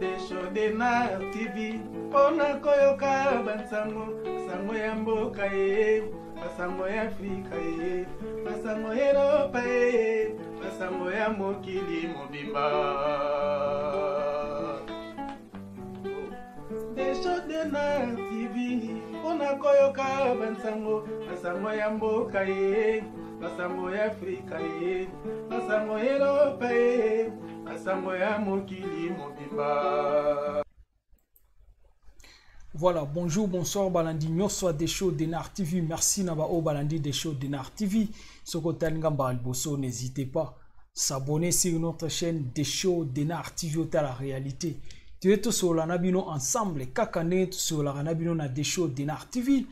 deshodenar tv mpona koyoka bansango sango ya mboka ye basango ya afrika ye basango ya eropa ye basango ya mokili mobimba deshodenar tv mpona koyoka bansango basango ya mboka ye Voilà, bonjour, bonsoir, Balandi Soit des shows Denar TV. Merci Nabao Balandi des shows Denar TV. le Bosso. n'hésitez pas. S'abonner sur notre chaîne des shows Denar TV, à la réalité sur la Nabino ensemble kaka ndenge tosololaka na bino na desho denar tv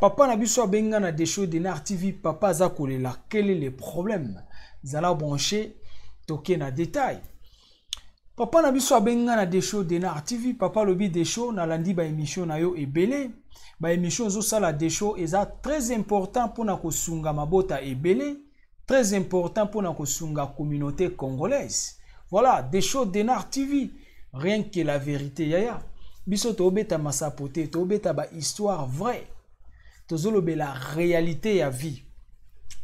papa na benga na desho denar tv papa Zakole la. quel est le problème zala branché toke na détail papa na benga na desho denar tv papa na desho nalandi bah, émission na yo ebele Zo Sala desho eza très important pour na kosunga mabota ebele très important pour na kosunga communauté congolaise voilà desho denar tv rien que la vérité yaya biso obeta masapote ta ba histoire vraie la réalité ya vie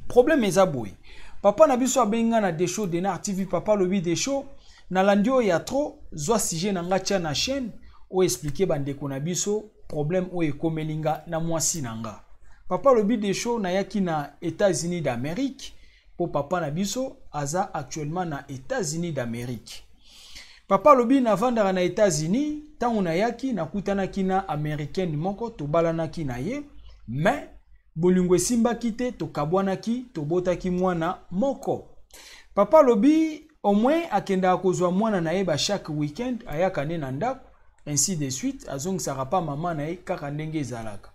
problème eza boye papa na biso abengi nga na de denar tv papa de desho N'a landio ya trop zwa sije na nga tia na chaîne ou expliquer bandeko na biso problème ou ekomelinga na mwasi nanga papa lobi de nayaki na états-unis d'amérique Pour papa na biso aza actuellement na états-unis d'amérique papa alobi navandaka na états-unis ntango nayaki nakutanaki na américaine moko tobalanaki na ye me bolingo esimbaki te tokabwanaki tobotaki mwana moko papa alobi omwin akendaka kozwa mwana na ye bachaque weekend ayaka nde na ndako ainsi de suite azongisaka mpa mama na ye kaka ndenge ezalaka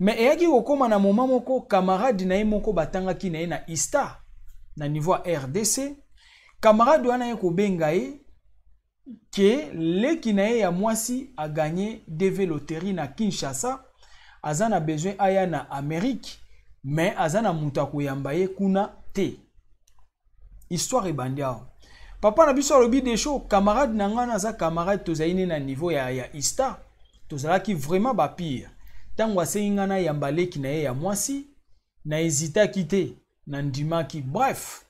me eyaki kokóma na moma moko kamarade na ye moko batangaki na ye na istar na niveau ya rdc kamarade wana ye kobenga ye ke leki na ye ya mwasi aganye dv loterie na kinshasa aza na besoin aya na amerike me aza na moto akoyamba ye kuna te histoire ebandi awa papa na biso alobi desho camarade na ngai naza camarade tozali ne na niveau ya, ya istar tozalaki vraiment bapire ntango asengi ngai nayamba leki na ye ya mwasi nahezitaki te nandimaki bref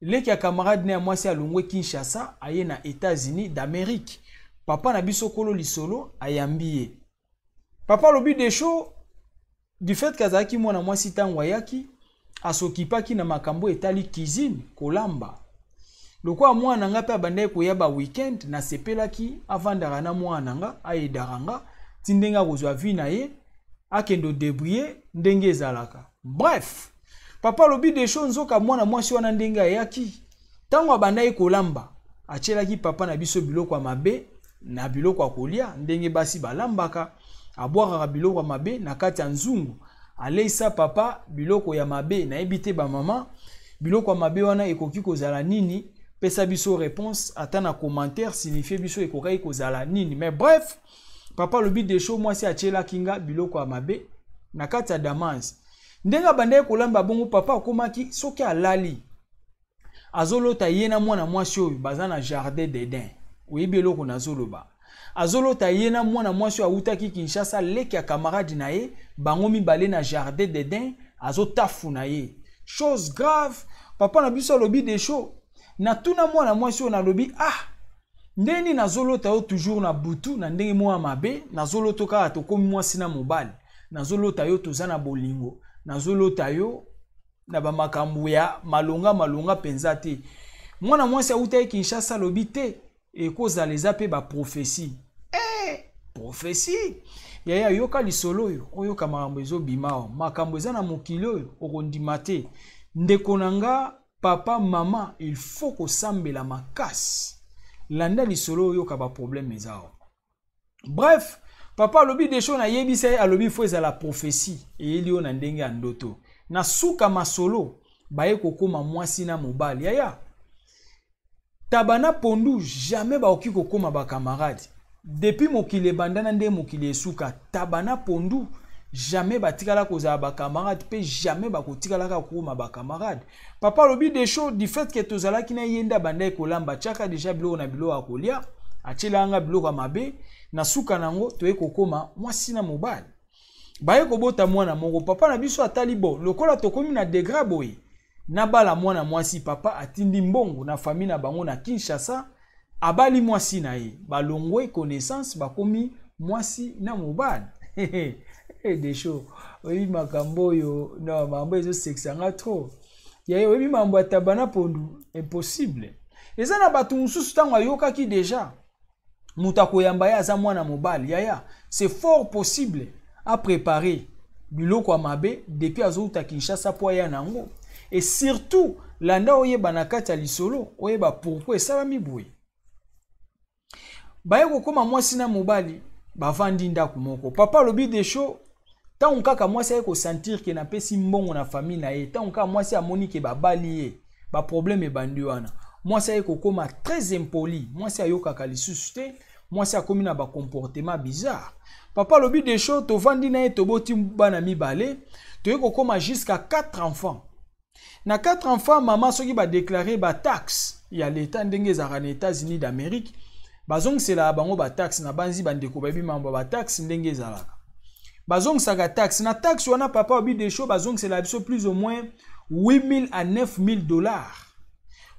leki ya camarade na ya mwasi alongwe kinshasa aye na états-unis d'amérique papa na biso kolo lisolo ayambi ye papa alobi desho du fait ke azalaki mwana mwasi ntango ayaki asokipaki na makambo etali cuisine kolamba lokola mwana nga mpe abandaki koya baweekend nasepelaki avandaka na mwana nga ayedaka nga ti ndenge akozwa vi na ye akende odebrie ndenge ezalaka bref papa alobi desho nzoka mwana mwasi wana ndenge ayaki ntango abandaki kolamba atielaki papa na biso biloko ya mabe na biloko ya kolia ndenge basi balambaka abwakaka biloko ya mabe na kati ya nzungu aleisa papa biloko ya mabe nayebi te bamama biloko ya mabe wana ekoki kozala nini pesa biso réponse ata na commentaire signifie biso ekokaki kozala nini mais bref papa alobi desho mwasi atielaki nga biloko ya mabe na kati ya damase ndenge abandaki kolamba bongo papa akomaki soki alali azolota ye na mwana mwasi oyo baza na jardin dedin oyebi eloko nazoloba azolota ye na mwana mwasi oyo awutaki kinshasa leki ya kamaradi na ye bango mibale na jardin dedin azotafuna ye chose grave papa na biso alobi desho natuna mwana mwasi oyo nalobi ah ndeni nazolota yo toujours na butu na ndenge moko ya mabe nazolota kaka tokomi mwasi na mobali nazolota yo toza na bolingo nazolota yo na bamakambo ya malonga malonga mpenza te mwana mwasi autaki kinshasa alobi te ekozala eza mpe baprofesi e profesi yaya yoka lisolo oyo oyoka makambo ezobima awa makambo eza na mokili oyo okondima te ndeko na nga papa mama il faut kosambela makasi landa lisolo oyoka baproblème eza awa bref papa alobi desho nayebisa ye alobi fo ezala profesi eyeli oyo na ndenge ya ndoto na suka masolo baye kokóma mwasi na mobali yaya taba na pondu jamais bakoki kokóma bacamarade depuis mokili ebanda na nde mokili esuka taba na pondu jamais batikala kozala bacamarade mpe jamais bakotikalaka kokóma bacamarade papa alobi desho du fait ke tozalaki na ye nde abanda ekolamba tiaka deja biloko na biloko ya kolia atiela yanga biloko ya mabe na suka na yango toye kokóma mwasi na mobali baye kobota mwana moko papa na biso atali bo lokola tokómi na degra boye nabala mwana mwasi papa atindi mbongo na fami na bango na kinshasa abali mwasi na ye balongwe connaissance bakómi mwasi na mobali desho oyebi makambo oyo no makambo ezosekisanga trop yaye oyebi mambo ya tabana pondu impossible eza na bato mosusu ntango ayokaki deja moto akoyamba ye aza mwana mobali yaya c'est fort possible aprépare biloko ya mabe depuis azouta kinshasa mpo aya na yango e surtout landa oyeba na kati ya lisolo oyeba pourkui esalami boye baye kokóma mwasi na mobali bavandi ndako moko papa alobi desho ntango kaka mwasi aye kosentir ke napesi mbongo na famille na ye ntango kaka mwasi amoni ke babali ye baproblème ebandi wana mwasi aye kokóma très impoli mwasi ayokaka lisusu te mwasi akomi na bacomportement bizarre papa alobi desho tovandi na ye toboti bana mibale toyei kokóma jusqu'à 4 enfants na 4 enfants mama soki badeklare bataxe ya leta ndenge ezalaka na états-unis d'amérique bazongiselaka bango bataxe na banzi bandeko bayebi mambo ya bataxe ndenge ezalaka bazongisaka taxe na taxe wana papa obi desho bazongiselaka biso plus au moins 8000 à 9000 dollars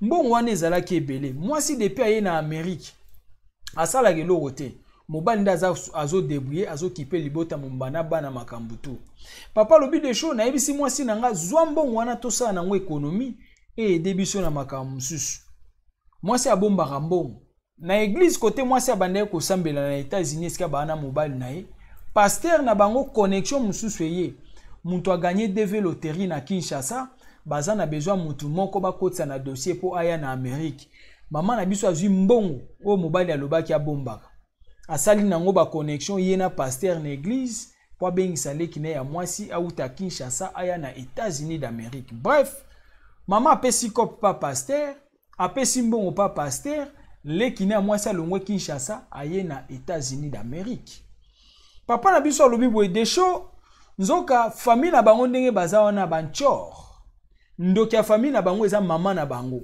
mbongo wana ezalaki ebele mwasi depi aye na amérike asalaka eloko te mobali nde azodebrouye azokipe libota mombana bana makambo to papa alobi de sho nayebisi mwasi na nga zwa mbongo wana tosala nango ekonomi eyede biso na makambo mosusu mwasi abombaka mbongo na eglize kote mwasi abandaki kosambela na états-unis esika baana mobali na ye paster na bango connexion mosusu eye moto aganye dv loterie na kinshasa baza na bezwa motu moko bakotisa na dossier mpo aya na amerike mama na biso azwi mbongo oyo mobali alobaki abombaka asali nango baconnexion ye na paster na église mpo abengisa leki na ye ya mwasi awuta kinshasa aya na états-unis d'amérique bref mama apesi cope pa paster apesi mbongo pa paster leki na ya mwasi alongwe kinshasa aye na états-unis d'amérique papa na biso alobi boye desho nzoka famille na bango ndenge baza wana bantior ndoki ya famille na bango eza mama na bango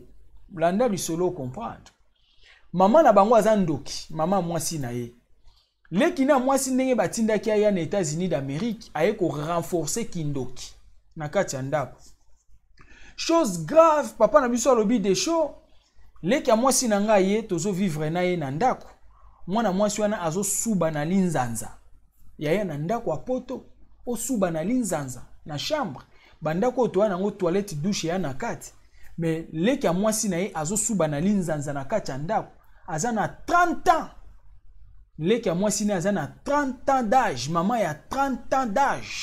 landa lisolo okomprendre mama na bango aza ndoki mama mwasi na ye leki na mwasi ndenge batindaki aya na états-unis d'amérique aye korenforce kindoki na kati ya ndako chose grave papa na biso alobi desho leki ya mwasi na ngai ye tozovivre na ye na ndako mwana mwasi wana azosuba na linzanza yaya na ndako ya poto osuba na linzanza na chambre bandako oyo toya nango toilette douche eya na kati me leki ya mwasi na ye azosuba na linzanza na kati ya ndako aza na 30 ans leki ya mwasi na ye aza na 30 ans d'age mama ya 30 ans d'age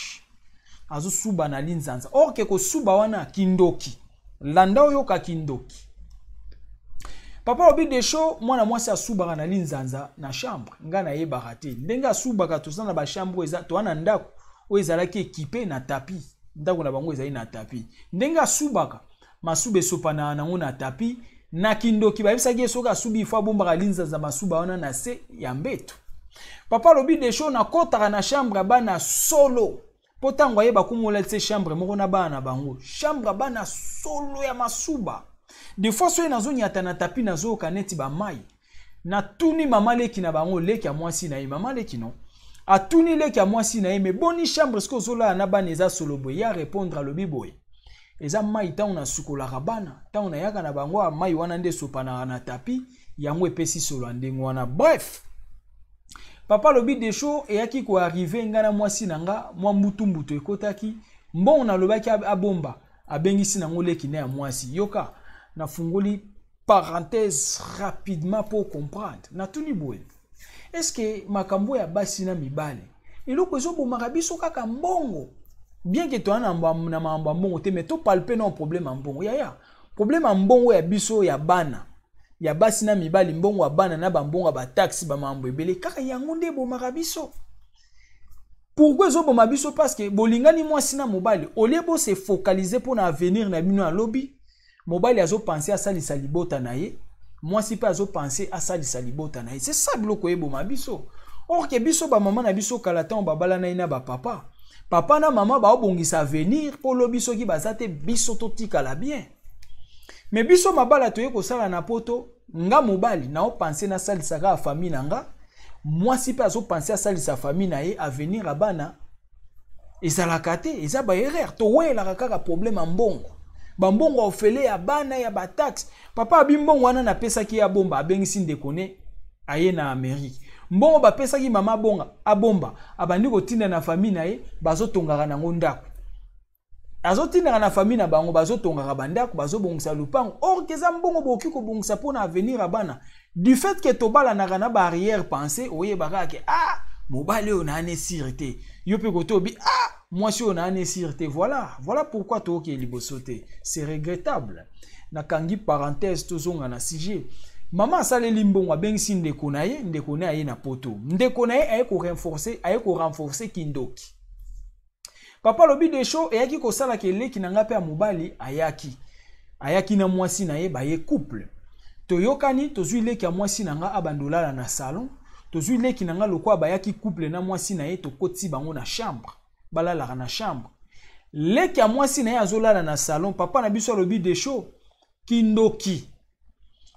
azosuba na linzanza orke kosuba wana kindoki landa oyoka kindoki papa obi desho mwana mwasi asubaka na linzanza na chambre ngai nayebaka te ndenge asubaka toza na bashambre toa na ndako oyo ezalaki ekipe na tapi ndako na bango ezali na tapi ndenge asubaka masuba esopanaka nango na tapi na kindoki bayebisaki ye soki asubi ifo abombaka linzaza masuba wana na se ya mbeto papa alobi desho nakɔtaka na chambre ya bana solo mpo ntango ayeba komola te chambre moko na bana na bango chambre ya bana solo ya masuba des fois soki nazonyata na tapi nazoyoka neti bamai natuni mama leki na bango leki ya mwasi na ye mama leki non atuni leki ya mwasi na ye me boni chambre soki ozolala na bana eza solo boye ya répondre alobi boye eza mai ntango nasukolaka bana ntango nayaka na bango ya mai wana nde esopanaka na tapi yango epesi solo ya ndenge wana bref papa alobi desho eyaki koarrive ngai na mwasi na nga mwa mbutumbutu ekotaki mbongo nalobaki abomba abengisi nango leki na ya mwasi yoka nafungoli parenthèse rapidement mpo comprendre natuni boye estce makambo ya basi na mibale eloko ezobomaka biso kaka mbongo bien ke toya na makambo ya mbongo te mai topale mpe na problème ya mbongo yaya problème ya mbongo ya biso ya bana ya basi na mibali mbongo ya bana na bambongo ya bataxi bamakambo ebele kaka yango nde ebomaka biso pourkui ezoboma biso parceke bolingani mwasi na mobali olie bose focalize mpona avenir na bino ya lobi mobali azopense asalisa libota na ye mwasi mpe azopense asalisa libota na ye se sa biloko eboma biso orke biso bamama na biso kala ntango babala na ye na bapapa papa na mama baobongisa avenir mpo lobi soki baza te biso totikala bien me biso mabala toye kosala na poto nga mobali naopanse nasalisaka afami na nga mwasi mpe azopanse asalisa fami na ye avenir ya bana ezalaka te eza baerreur towelaka kaka problème ya mbongo bambongo ya ofele ya bana ya bataxe papa abi mbongo wana napesaki ye abomba abengisi ndekone aye na amérique mbongo bapesaki mama bonga abomba abandi kotinda na famille na ye bazotongaka nango ndako azotindaka na famille na bango bazotongaka bandako bazobongisa lupango or ke eza mbongo bokoki kobongisa mpo na avenir ya bana du fait ke tobalanaka na barrière pensée oyebaka ake ah mobali oyo naane sire te yo mpe kotoyobi ah mwasi oyo naane sire te voilà voilà pourquoi tooke liboso te c'est regrettable nakangi parenthèse tozonga na sujet mama asaleli mbongo abengisi ndeko na ye ndeko na ye na poto ndeko na ye aye korenforce aye korenforce kindoki papa alobi desho eyaki kosalaka eleki na ngai mpe ya mobali ayaki ayaki na mwasi na ye baye couple toyokani tozwi leki ya mwasi na nga abandolala na salon tozwi leki na nga lokola bayaki couple na mwasi na ye tokoti bango na chambre balalaka na chambre leki ya mwasi na ye azolala na salon papa na biso alobi desho kindoki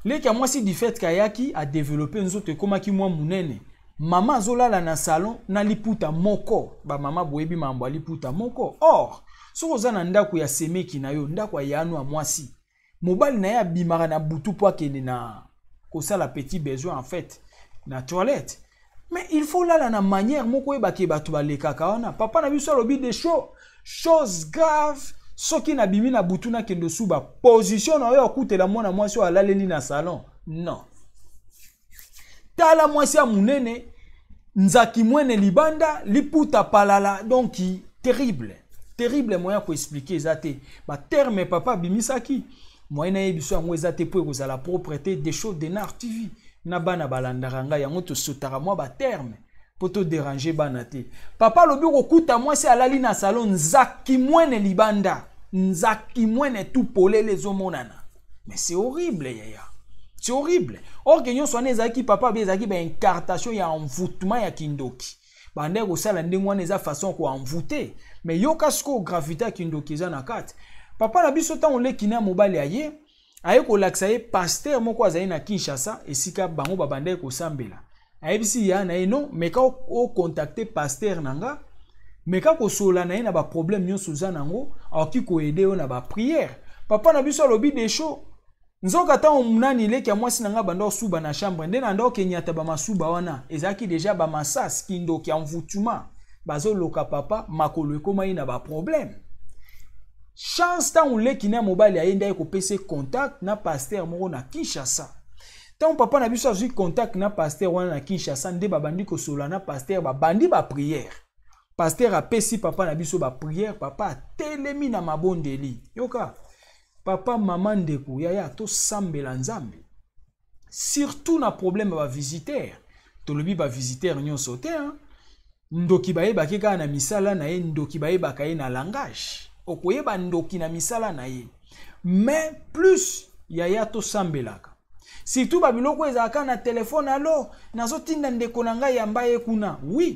leki ya mwasi du fait kayaki adevelope nzoto ekomaki mwa monene mama azolala na salon na liputa moko bamama boyebi mambo ya liputa moko or soki oza na ndako ya semeki na yo ndako ya yano ya mwasi mobali na ye abimaka na butu mpo akende na kosala petit besoin en fait na toilette mais il faut lala na manière moko oyebake bato balekaka wana papa na biso alobi de cho chose grave soki nabimi na butu nakende suba position na oyo la mwana mwasi oyo alaleli na salon non tala mwasi ya monene nzaki mwene libanda liputa palala donc terrible terrible moyen expliquer zaté ma terme terme papa bimisaki moyen naye biso yango zate pour la propriété des choses de nar tv na bana ya ngai sutara tosotaka ba terme mpo toderange bana te papa alobi kokuta mwasi alali na salon nzaki mwene libanda nzaki mwene tu polele ezomonana mais c'est horrible yaya c'est horrible or ke nyonso wana ezalaki papa be ezalaki baincartation ya envoûtement ya kindoki bandeki kosala ndenge wana eza façon koenvoûte mais yoka sikoyo gravité ya kindoki eza na kati papa na biso ntango oleki na mobali aye aye kolakisa ye paster moko azali na kinshasa esika bango babandeki kosambela ayebisi ya na ye non meka ocontacte paster na nga meka kosola na ye na baproblème nyonso oza nango akoki koede yo na baprière papa na biso alobi desho nzoka ntango nani leki ya mwasi na nga banda osuba na chambre nde na nda okenyata bamasuba wana ezalaki deja bamasasi kindoki ya mvutuma bazoloka papa makolo ekóma ye na baproblème chance ntango leki na mobali aye nde aye kopesa contact na paster moko na kinshasa ntango papa na biso azwi contact na paster wana na kinshasa nde babandi kosolola na paster babandi bapriere paster apesi papa na biso bapriere papa atelemi na mabondeli yoka papa mama ndeko yaya tosambela nzambe surtout na problème ya bavisitere tolobi bavisitere nyonso te hein? ndoki bayebaki kaka na misala na ye ndoki bayebaka ye na langage okoyeba ndoki na misala na ye mais plus yaya tosambelaka surtout babiloko ezalaka na telefone alo nazotinda ndeko na ngai yamba ye kuna wi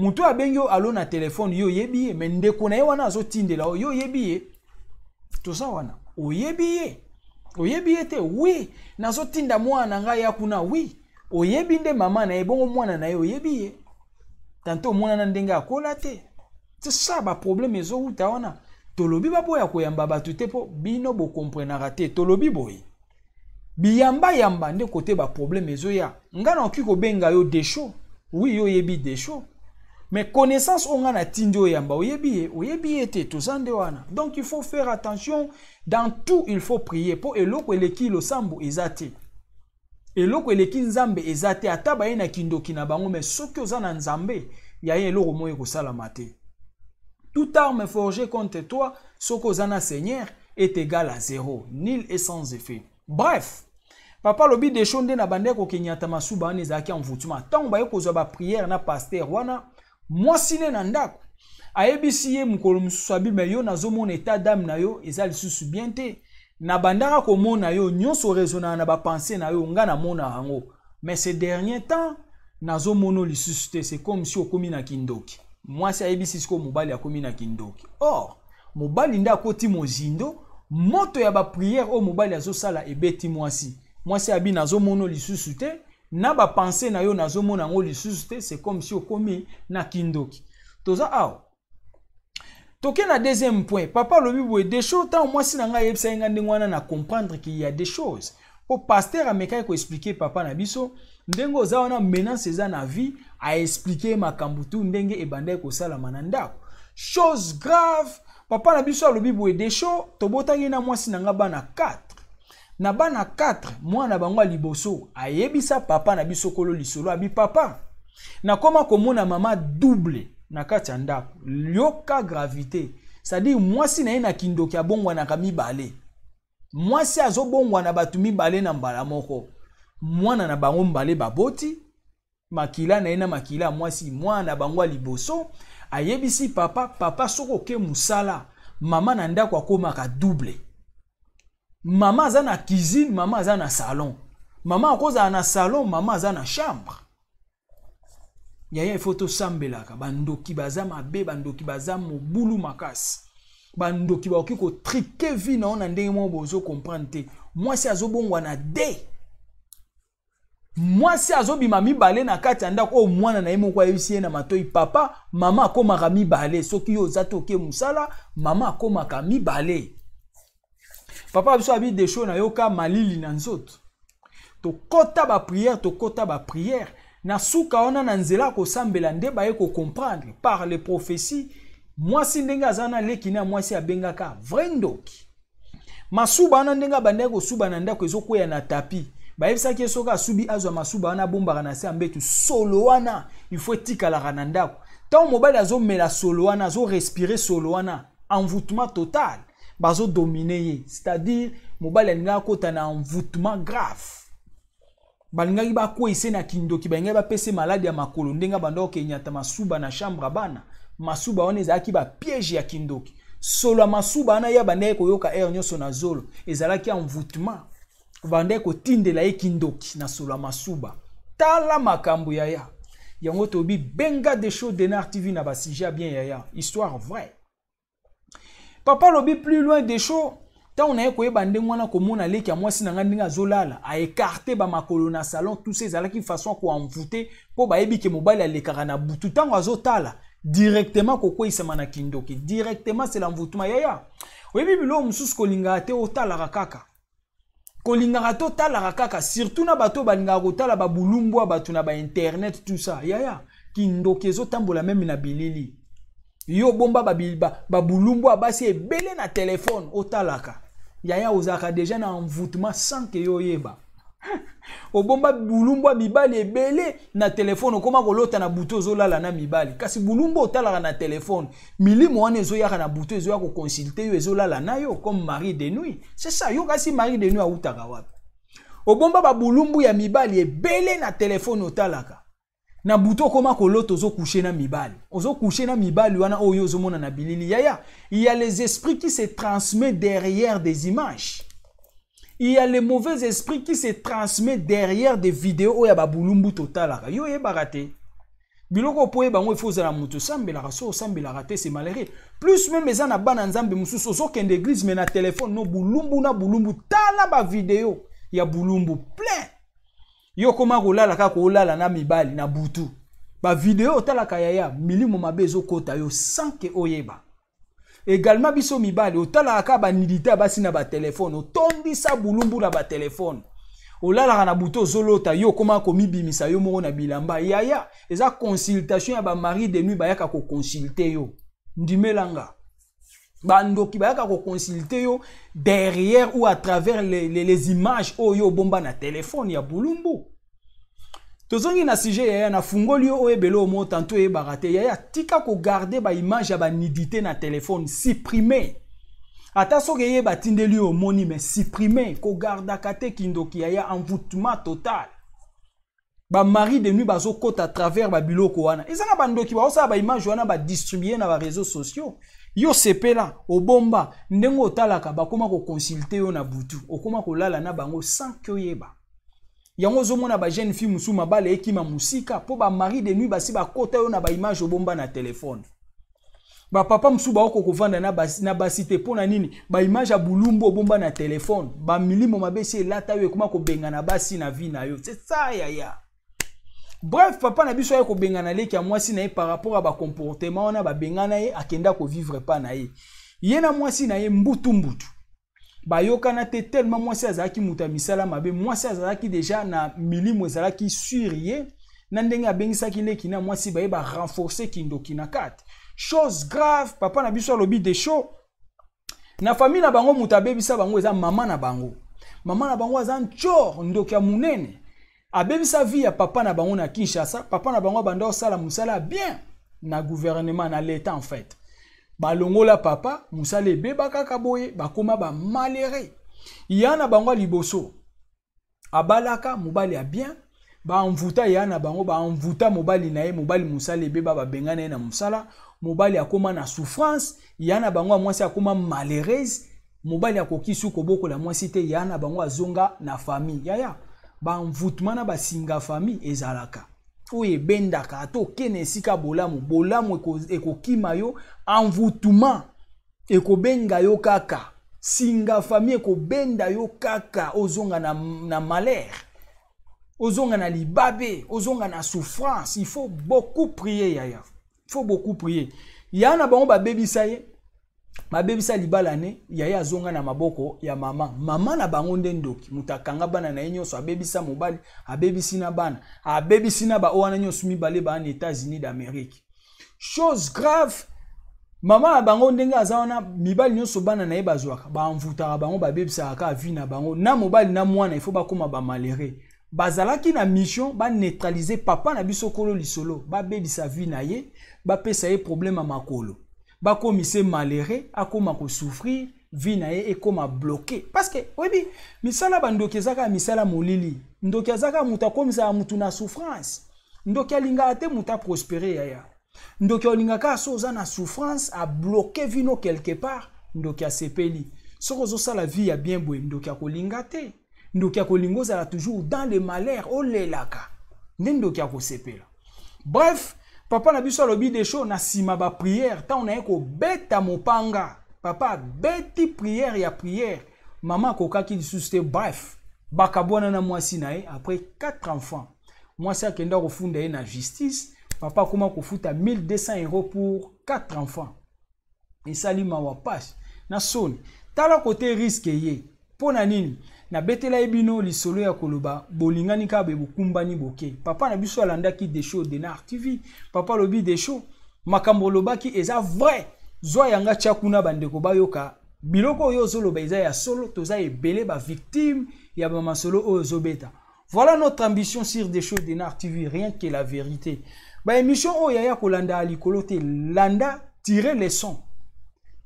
moto abengi oyo alo na telefone yo oyebi ye me ndeko na ye wana azotindela oyo yo oyebi ye toza wana oyebi ye oyebi ye te wi nazotinda mwana na ngai ya kuna wi oyebi nde mama na ye bongo mwana na ye oyebi ye tanto omonana ndenge akola te te sa baproblème ezowuta wana tolobi baboya koyamba bato te mpo bino bokomprenaka te tolobi boye biyamba yamba nde kote problème ezoya nga ko benga yo desho yo yebi desho Mais connaissance on nga natindi yamba oyebi oyebi ete te toza wana donc il faut faire attention dans tout il faut prier pour eloko eleki lo ezati. ezate. eloko eleki nzambe ezate Ataba ata kindo na bango mais soki oza nzambe ya ye eloko moi sala mate. tout arme forgée contre toi soko zana seigneur est égal à zéro nil et sans effet bref papa alobi desho nde na bandeki kokenyata masuba wana ezalaki ya mvutuma ntango baye kozwa bapriere na paster wana mwasi ne na ndako ayebisi ye mokolo mosusu abime yo nazomona eta dame na yo eza lisusu bien te na bandaka komona yo nyonso orezonaka na bapense na yo nga namona yango mais ce dernier temps nazomona lisusu te c'est comme si okomi na kindoki mwasi ayebisi sikoyo mobali akomi na kindoki or mobali nde akoti mozindo moto ya bapriere oyo mobali azosala ebeti mwasi mwasi abi nazomona lisusu te na bapense na yo nazomona yango lisusu te c'est comme si okomi na kindoki toza awa toke na deuxième point papa alobi boye des choses ntango mwasi na ngai ayebisaki ngai ndenge wana na comprendre ki ya des choses mpo paster amekaki koexplike papa na biso ndenge oza wana menace eza na vie aexplike makambo tu ndenge ebandaki kosalama na ndako chose grave papa na biso alobi boye des choses tobotaki na mwasi na ngai bana 4 na bana 4 mwana bango ya liboso ayebisa papa na biso kolo lisolo abi papa nakóma komona mama double na kati ya ndako yoka gravité cestadire mwasi na ye na kindoki abongwanaka mibale mwasi azobongwana bato mibale na mbala moko mwana na bango mbale baboti makila na ye na makila ya mwasi mwana na bango ya liboso ayebisi papa papa soki oke mosala mama na ndako akómaka double mama aza na cuisine mama aza na salon mama akozala na salon mama aza na chambre yaya ifo tosambelaka bandoki baza mabe bandoki baza mobulu makasi bandoki bakoki kotrike vi na yo na ndenge moko bozokomprendre te mwasi azobongwa na de mwasi azobima mibale na kati ya ndako oyo oh, mwana na ye moko ayebisi ye na matoi papa mama akomaka mibale soki yo oza toke mosala mama akomaka mibale papa biso abi desho na yo ka malili na nzoto tokɔta baprière tokɔta baprière na suka wana na nzela ya kosambela nde baye kocomprendre par le prophétie mwasi ndenge aza na leki na mwasi abengaka vrai ndoki masuba wana ndenge abandaki kosuba na ndako ezokwea na tapi bayebisaki ye soki asubi azwa masuba wana abombaka na se ya mbetu solo wana ifo etikalaka na ndako ntango mobali azomela solo wana azorespire solo wana envoûtement total bazodomine ye c'est-à-dire mobali alingaki akɔta na envoûtement grave balingaki bakwese na kindoki balingaki bapese maladi ya makolo ndenge banda okenyata masuba na chambre bana masuba wana ezalaki bapiège ya kindoki solo ya masuba wana ya bandeki koyoka aire nyonso na zolo ezalaki envoûtement bandeki kotindela ye kindoki na solo ya masuba tala makambo yaya yango tobi benga de show denard tv na basujet ya bien yaya histoire vrai papa alobi plus loin des show ntango naye koyeba ndenge wana komona leki ya mwasi na ngai ndenge azolala aekarte bamakolo na salon tout se ezalaki façon ya koanvute mpo bayebi ke mobali alekaka na butu ntango azotala directement kokweyisama na kindoki directement sela mvutuma yaya oyebi biloko mosusu kolingaka te otalaka kaka kolingaka te otalaka kaka surtout na bato oyo balingaka kotala babulumbwa bato na bainternet tout ça yaya kindoki ezotambola meme na bilili yo bomba babulumbu ba basi ebele na telefone otalaka yaya ozalaka deja na envoûtement sans ke yo oyeba obomba bulumbu ya mibali ebele na telefone okóma kolota na butu ozolala na mibali kasi bulumbu otalaka na telefone milimo wana ezoyaka na butu ezoya koconsulte yo ezolala na yo comme marie de nuit c'est ça yo kasi marie de nuit awutaka wapi obomba babulumbu ya mibali ebele na telefone otalaka na buto koma kolota ozokouche na mibali ozokouche na mibali wana oyo mona na bilili yaya il y a les esprits qui se transmet derrière des images il y a les mauvais esprits qui se transmet derrière des vidéos oyo ya babulumbu total. yo oyebaka te biloko po oyeba yango ifo ozala la osambelaka so la te se malere plus même mesan na bana nzambe mosusu ozokende eglize mais na téléphone, no bulumbu na bulumbu tala vidéo ya bulumbu plein yo okóma kolala kaka olala na mibali na butu bavideo otalaka yaya milimo mabe ezokɔta yo sanke oyeba egalement biso mibali otalaka kaka banidite basi na batelefone otondisa bulumbu na batelefone olalaka na butu ozolota yo okóma komibimisa yo moko na bilamba yaya eza consultation ya bamari de nui bayaka kokonsulte yo ndimelanga bandoki bayaka yo derrière ou à travers les, les, images oyo oh, y na téléphone ya bulumbu tozongi na sujet na fungoli oyo tanto e yaya tika ba image ya banidité na supprime ata soki lui au moni mais supprimer supprime garder te kindoki yaya envoûtement total mari de nuit à travers babiloko wana na bandoki qui image wana distribuer na réseaux sociaux yo sepela obomba ndenge otalaka bakóma kokonsulte yo na butu okóma kolala na bango sanke oyeba yango ozomona bajeune fille mosusu mabale ekima mosika mpo bamari de nuit basi bakɔta yo na baimage obomba na telefone bapapa mosusu baoko kovanda na basi, na basi te mpo na nini baimage ya bulumbu obomba na telefone bamilimo mabe esi elata yo ekóma kobenga na basi na vie na yo se sa yaya bref papa na biso aye kobengana leki ya mwasi na ye par rapport a bacomportement wana babengana ye akenda kovivre pa na ye ye na mwasi na ye mbutumbutu bayokana te tellement mwasi azalaki moto ya misala mabe mwasi azalaki deja na milimo ezalaki sur ye na ndenge abengisaki leki na mwasi baye barenforce kindoki na kati chose grave papa na biso alobi desho na famille na bango moto abebisa bango eza mama na bango mama na bango aza ntior ndoki ya monene abebisa vi ya papa na bango na kinshasa papa na bango abanda kosala mosala ya bien na gouvernement na l'état en fait balongola papa mosala ebeba kaka boye bakóma bamalere ya na bango ya liboso abalaka mobali ya bien baanvuta ya na bango baanvuta mobali na ye mobali mosala ebeba babenga na ye na mosala mobali akóma na souffrance ya na bango ya mwasi akóma malheureuse mobali akoki su kobokola mwasi te ya na bango azonga na famille yaya bamvutema na basinga famille ezalaka oyo ebendaka ata okende esika bolamu bolamu ekokima eko yo envutema ekobenga yo kaka singa famille ekobenda yo kaka ozonga na, na malheur ozonga na libabe ozonga na souffrance il faut beaucoup prier yaya il faut beaucoup prier ya na bango babebisa ye babebisa libala ne yaye azonga na maboko ya mama mama na bango nde ndoki moto akanga bana na ye nyonso abebisa mobali abebisi na bana abebisi na bao wana nyonso mibale baa na états-unis d'amérique chose grave mama na bango ndenge aza wana mibali nyonso bana na ye bazwaka bamvutaka bango babebisaka ka vi na bango na mobali na mwana ifo bakóma bamalere bazalaki na mission baneutralize papa na biso kolo lisolo babebisa vi na ye bapesa ye probleme ya makolo bakomi se malere akoma kosouffrir vi na ye ekoma bloke parceke oyebi misala bandoki ezaka ya misala molili ndoki azaka moto akomisaka motu na souffrance ndoki alingaka te moto aprospere yaya ndoki olingaka so oza na souffrance abloke vino quelque part ndoki asepeli soki ozosala vi ya bien boye ndoki akolinga te ndoki akolinga ozala toujours dans le malheur olelaka nde ndoki akosepela bref papa na biso alobi desho na nsima baprière ntango naye kobeta mopanga papa abeti prière ya prière mama akokaki lisusu te bref bakabwana na mwasi na ye après 4 enfants mwasi akenda kofunda ye na justice papa akoma kofuta 1200 euro pour 4 enfants esali mawa pashe na soni tala kote riske ye mpo na nini nabetela ye bino lisolo ya koloba bolingani kaka boye bokumbani boke papa na biso alandaki desho denar tv papa alobi desho makambo olobaki eza vrai zwa yanga tia kuna bandeko bayoka biloko oyo ozoloba eza ya solo toza ebele bavictime ya bamasolo oyo ozobeta voilà notre ambition sur desho denar tv rien que la vérité baémission oyo aya kolanda ya likolo te landa tire leson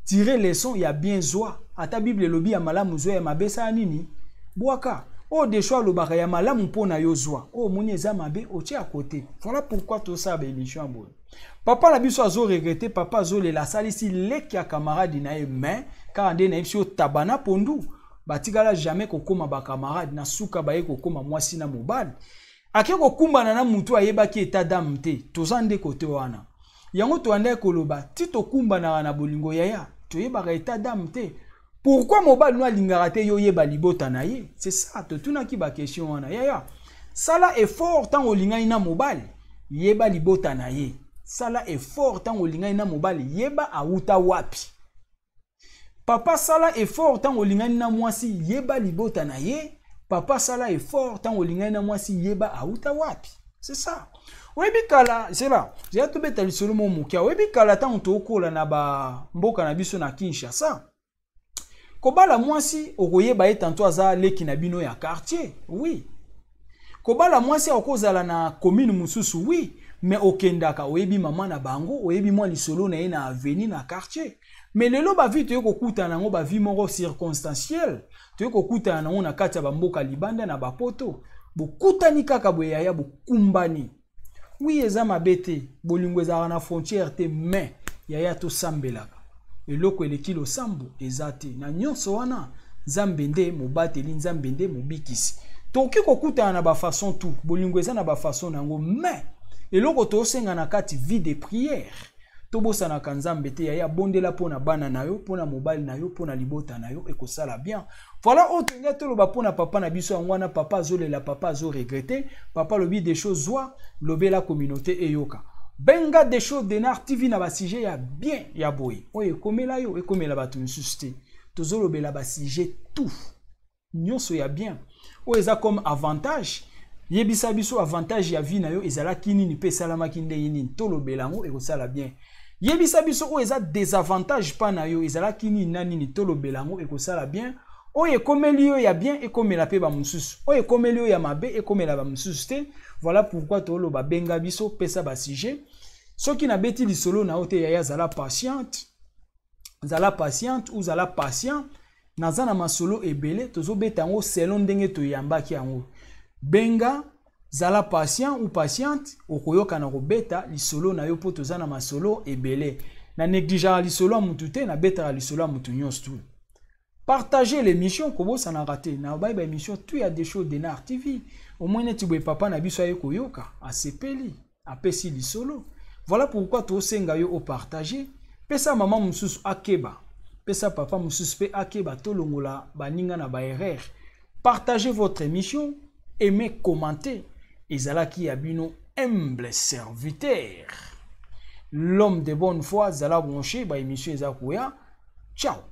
tire leson ya bien zwa ata bible elobi ya malamu zwa ya mabe esala nini bwaka oyo oh, desho alobaka ya malamu mpo na yo zwa oyo oh, omoni eza mabe otya kote voilà pourquoi tosala baémission ya boye papa na biso azoregrete papa azolela asalisi leki ya kamaradi na ye me kaka nde nayebi si otaba na pondu batikala jamais kokóma bakamarade na suka baye kokóma mwasi na mobali ake kokumbana na motu ayebaki eta damu te toza nde kote wana yango toyandaki koloba ti tokumbanaka na bolingo yaya toyebaka eta damu te pourquoi mobali no alingaka te yo oyeba libota na ye c'est ça totunaki bakestion wana yaya sala effort ntango olingani na mobali yeba libota na ye sala effort ntango olingani na mobali yeba awuta wapi papa sala effort ntango olingani na mwasi yeba libota na ye papa sala effort ntango olingani na mwasi yeba awuta wapi c'est ça oyebi kala zela zeya tobeta lisolo mo moke oyebi kala ntango tookola na bamboka na biso na kinshasa kobala mwasi okoyeba ye tanto aza leki na bino ya quartier oui kobala mwasi okozala na commune mosusu oui me okendaka oyebi mama na bango oyebi mwa lisolo na ye na aveni na quartier me lelo bavi toye kokutana nango bavi moko circonstancielle toye kokutana nango na kati ya bamboka libanda na bapoto bokutani kaka boyaya bokumbani wi eza mabe te bolingo ezalaka na frontière te me yaya tosambelaka Et eleki losambo eza te na nyonso wana nzambe nde mobateli nzambe nde mobikisi tokoki kokutana na ba tu tout, eza na bafaçon na yango me eloko tosenga na kati vie de priere tobosanaka nzambe te yaya abondela mpo na bana na yo mpo na mobali na yo mpo na libota na yo ekosala bien voilà oyo tolinga toloba mpo na papa na biso yango wana papa la papa azoregrete papa lobi des choses zwa la communauté eyoka benga desho denar tv na basuje ya bien ya boye oyo ekomela yo ekomela bato mosusu te tozolobela basuje tout nyonso ya bien oyo eza comme avantage yebisa biso avantage ya vie na yo ezalaki nini mpe esalamaki ndenge nini tolobela yango ekosala bien yebisa biso oyo eza désavantage mpa na yo ezalaki nini na nini tolobela yango ekosala bien oyo ekomeli yo ya bien ekomela mpe bamosusu oyo ekomeli yo ya mabe ekomela bamosusu te voilà pourquoi toloba benga biso pesa basujet soki nabeti lisolo na yo te yaya zala patiente zala patiente ou zala patient naza na masolo ebele tozobeta yango selon ndenge toyambaki yango benga zala patient ou patiente okoyokana kobeta lisolo na yo mpo toza na masolo ebele na negligeaka lisolo ya motu te nabetaka lisolo ya motu nyonso tu partage l'émission kobosanaka te na bayeba émission tu ya desho denar tv omoi neti boye papa na biso aye koyoka asepeli apesi lisolo Voilà pourquoi vous avez au partager. Pesa maman mususu akeba. Pesa papa mususu pe akeba tolongola baninga na ba erreur. Partagez votre émission, aimez, commentez. qui Abino, humble serviteur. L'homme de bonne foi, Zala branché ba émission ezakouya. Ciao.